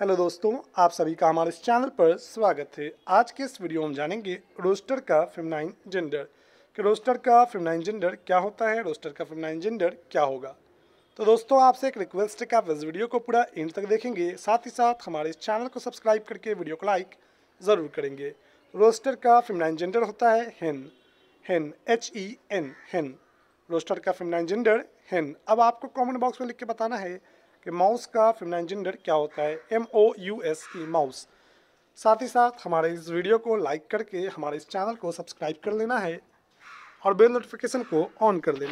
hello दोस्तों आप सभी का हमारे इस चैनल पर स्वागत है आज के इस वीडियो में जानेंगे रोस्टर का फिमनाइन जेंडर कि रोस्टर का फिमनाइन जेंडर क्या होता है रोस्टर का फिमनाइन जेंडर क्या होगा तो दोस्तों आपसे एक रिक्वेस्ट है कि आप इस वीडियो को पूरा एंड तक देखेंगे साथ ही साथ हमारे इस चैनल को सब्सक्राइब करके वीडियो को लाइक ज़रूर करेंगे रोस्टर का फिमनाइन जेंडर होता है hen hen H E N hen rooster का फिमनाइन जेंडर हेन अब आपको कॉमेंट बॉक्स में लिख के बताना है कि माउस का फेमनाइन जेंडर क्या होता है एम ओ यू एस की माउस साथ ही साथ हमारे इस वीडियो को लाइक करके हमारे इस चैनल को सब्सक्राइब कर लेना है और बेल नोटिफिकेशन को ऑन कर लेना